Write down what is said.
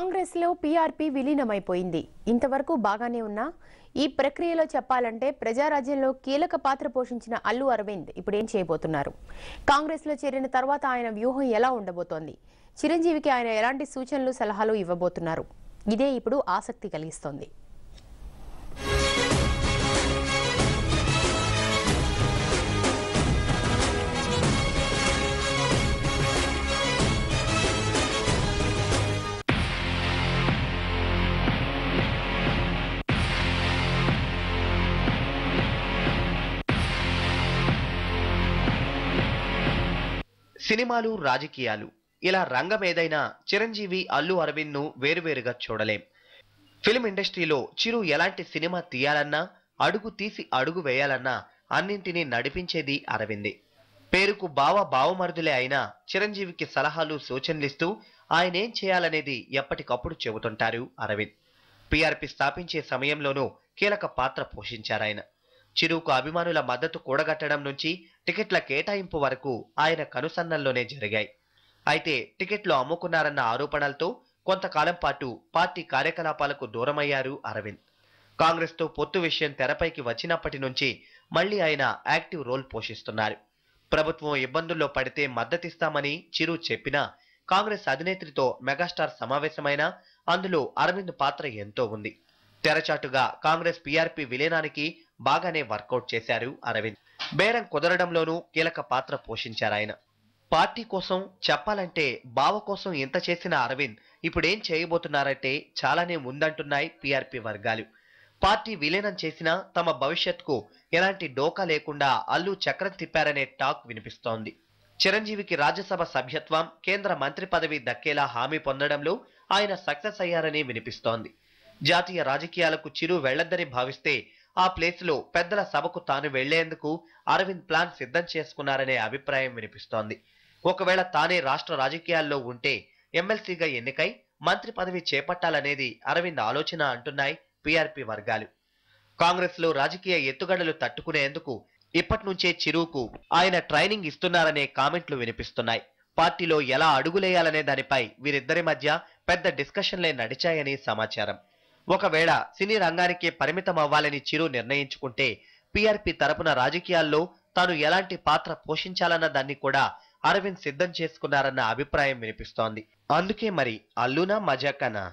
కాంగ్రెస్లో పీఆర్పీ విలీనమైపోయింది ఇంతవరకు బాగానే ఉన్నా ఈ ప్రక్రియలో చెప్పాలంటే ప్రజారాజ్యంలో కీలక పాత్ర పోషించిన అల్లు అరవింద్ ఇప్పుడేం చేయబోతున్నారు కాంగ్రెస్లో చేరిన తర్వాత ఆయన వ్యూహం ఎలా ఉండబోతోంది చిరంజీవికి ఆయన ఎలాంటి సూచనలు సలహాలు ఇవ్వబోతున్నారు ఇదే ఇప్పుడు ఆసక్తి కలిగిస్తోంది సినిమాలు రాజకీయాలు ఇలా రంగం ఏదైనా చిరంజీవి అల్లు అరవింద్ ను వేరువేరుగా చూడలేం ఫిల్మ్ ఇండస్ట్రీలో చిరు ఎలాంటి సినిమా తీయాలన్నా అడుగు తీసి అడుగు వేయాలన్నా అన్నింటినీ నడిపించేది అరవిందే పేరుకు బావ బావమరుదులే అయినా చిరంజీవికి సలహాలు సూచనలిస్తూ ఆయనేం చేయాలనేది ఎప్పటికప్పుడు చెబుతుంటారు అరవింద్ పిఆర్పి స్థాపించే సమయంలోనూ కీలక పాత్ర పోషించారాయన చిరుకు అభిమానుల మద్దతు కూడగట్టడం నుంచి టికెట్ల కేటాయింపు వరకు ఆయన కనుసన్నల్లోనే జరిగాయి అయితే టికెట్లు అమ్ముకున్నారన్న ఆరోపణలతో కొంతకాలం పాటు పార్టీ కార్యకలాపాలకు దూరమయ్యారు అరవింద్ కాంగ్రెస్తో పొత్తు విషయం తెరపైకి వచ్చినప్పటి నుంచి మళ్లీ ఆయన యాక్టివ్ రోల్ పోషిస్తున్నారు ప్రభుత్వం ఇబ్బందుల్లో పడితే మద్దతిస్తామని చిరు చెప్పినా కాంగ్రెస్ అధినేత్రితో మెగాస్టార్ సమావేశమైనా అందులో అరవింద్ పాత్ర ఎంతో ఉంది తెరచాటుగా కాంగ్రెస్ పీఆర్పీ విలీనానికి బాగానే వర్కౌట్ చేశారు అరవింద్ బేరం కుదరడంలోనూ కీలక పాత్ర పోషించారాయన పార్టీ కోసం చెప్పాలంటే బావ కోసం ఎంత చేసిన అరవింద్ ఇప్పుడేం చేయబోతున్నారంటే చాలానే ఉందంటున్నాయి పీఆర్పీ వర్గాలు పార్టీ విలీనం చేసినా తమ భవిష్యత్కు ఎలాంటి డోకా లేకుండా అల్లు చక్రం తిప్పారనే టాక్ వినిపిస్తోంది చిరంజీవికి రాజ్యసభ సభ్యత్వం కేంద్ర మంత్రి పదవి దక్కేలా హామీ పొందడంలో ఆయన సక్సెస్ అయ్యారని వినిపిస్తోంది జాతీయ రాజకీయాలకు చిరు వెళ్లొద్దని భావిస్తే ఆ ప్లేసులో పెద్దల సభకు తాను వెళ్లేందుకు అరవింద్ ప్లాన్ సిద్ధం చేసుకున్నారనే అభిప్రాయం వినిపిస్తోంది ఒకవేళ తానే రాష్ట్ర రాజకీయాల్లో ఉంటే ఎమ్మెల్సీగా ఎన్నికై మంత్రి పదవి చేపట్టాలనేది అరవింద్ ఆలోచన అంటున్నాయి పీఆర్పీ వర్గాలు కాంగ్రెస్లో రాజకీయ ఎత్తుగడలు తట్టుకునేందుకు ఇప్పటి నుంచే చిరువుకు ఆయన ట్రైనింగ్ ఇస్తున్నారనే కామెంట్లు వినిపిస్తున్నాయి పార్టీలో ఎలా అడుగులేయాలనే దానిపై వీరిద్దరి మధ్య పెద్ద డిస్కషన్లే నడిచాయని సమాచారం ఒకవేళ సినీ రంగానికి పరిమితం అవ్వాలని చిరు నిర్ణయించుకుంటే పిఆర్పి తరపున రాజకీయాల్లో తాను ఎలాంటి పాత్ర పోషించాలన్న దాన్ని కూడా అరవింద్ సిద్ధం చేసుకున్నారన్న అభిప్రాయం వినిపిస్తోంది అందుకే మరి అల్లునా మజాకనా